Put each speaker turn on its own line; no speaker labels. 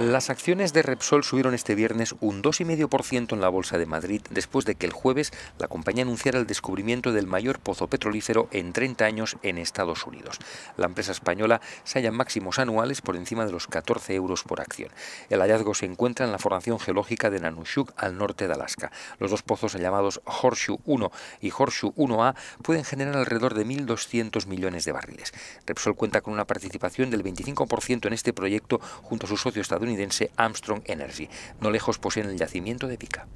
Las acciones de Repsol subieron este viernes un 2,5% en la Bolsa de Madrid después de que el jueves la compañía anunciara el descubrimiento del mayor pozo petrolífero en 30 años en Estados Unidos. La empresa española se halla máximos anuales por encima de los 14 euros por acción. El hallazgo se encuentra en la formación geológica de Nanushuk al norte de Alaska. Los dos pozos llamados Horseshoe 1 y Horseshoe 1A pueden generar alrededor de 1.200 millones de barriles. Repsol cuenta con una participación del 25% en este proyecto junto a su socio estadounidense Armstrong Energy, no lejos poseen el yacimiento de Pica.